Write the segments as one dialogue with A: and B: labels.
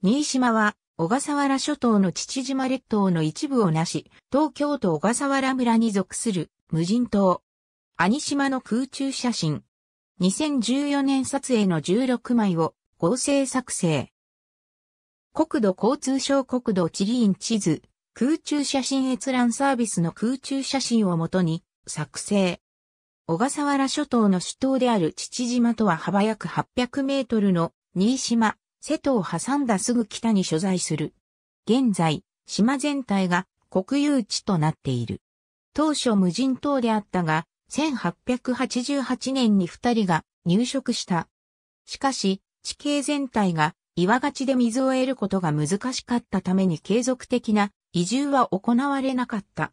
A: 新島は、小笠原諸島の父島列島の一部をなし、東京都小笠原村に属する無人島。兄島の空中写真。2014年撮影の16枚を合成作成。国土交通省国土地理院地図、空中写真閲覧サービスの空中写真をもとに作成。小笠原諸島の主島である父島とは幅約800メートルの新島、瀬戸を挟んだすぐ北に所在する。現在、島全体が国有地となっている。当初無人島であったが、1888年に二人が入植した。しかし、地形全体が岩勝ちで水を得ることが難しかったために継続的な移住は行われなかった。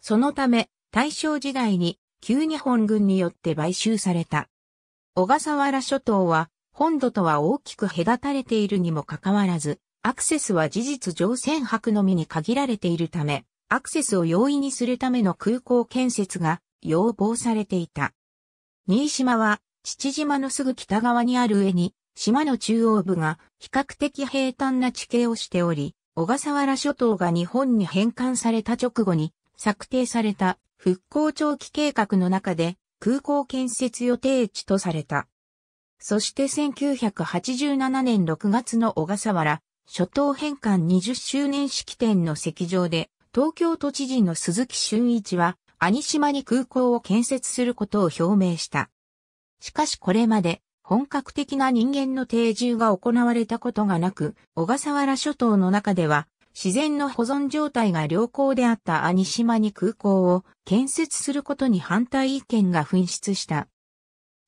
A: そのため、大正時代に旧日本軍によって買収された。小笠原諸島は本土とは大きく隔たれているにもかかわらず、アクセスは事実上船舶のみに限られているため、アクセスを容易にするための空港建設が要望されていた。新島は、父島のすぐ北側にある上に、島の中央部が比較的平坦な地形をしており、小笠原諸島が日本に返還された直後に策定された復興長期計画の中で空港建設予定地とされた。そして1987年6月の小笠原、諸島返還20周年式典の席上で、東京都知事の鈴木俊一は、兄島に空港を建設することを表明した。しかしこれまで、本格的な人間の定住が行われたことがなく、小笠原諸島の中では、自然の保存状態が良好であった兄島に空港を建設することに反対意見が紛失した。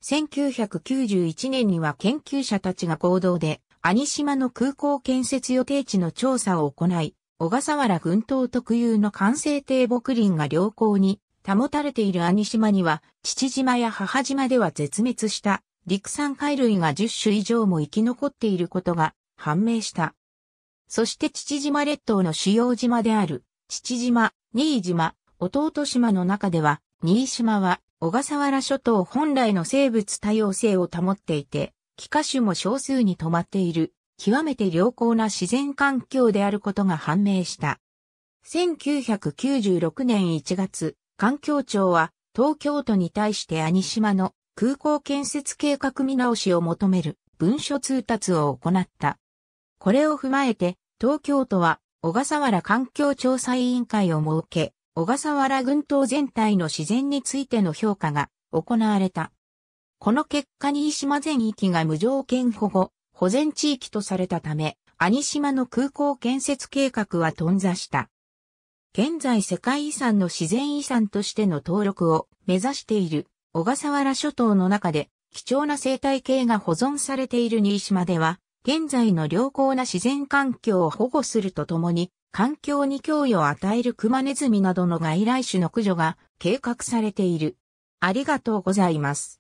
A: 1991年には研究者たちが行動で、兄島の空港建設予定地の調査を行い、小笠原群島特有の完成低木林が良好に保たれている兄島には、父島や母島では絶滅した陸産貝類が10種以上も生き残っていることが判明した。そして父島列島の主要島である、父島、新島、弟島の中では、新島は小笠原諸島本来の生物多様性を保っていて、気化種も少数に止まっている、極めて良好な自然環境であることが判明した。1996年1月、環境庁は東京都に対して兄島の空港建設計画見直しを求める文書通達を行った。これを踏まえて、東京都は小笠原環境調査委員会を設け、小笠原群島全体の自然についての評価が行われた。この結果新島全域が無条件保護、保全地域とされたため、兄島の空港建設計画は頓挫した。現在世界遺産の自然遺産としての登録を目指している小笠原諸島の中で貴重な生態系が保存されている新島では、現在の良好な自然環境を保護するとともに、環境に脅威を与えるクマネズミなどの外来種の駆除が計画されている。ありがとうございます。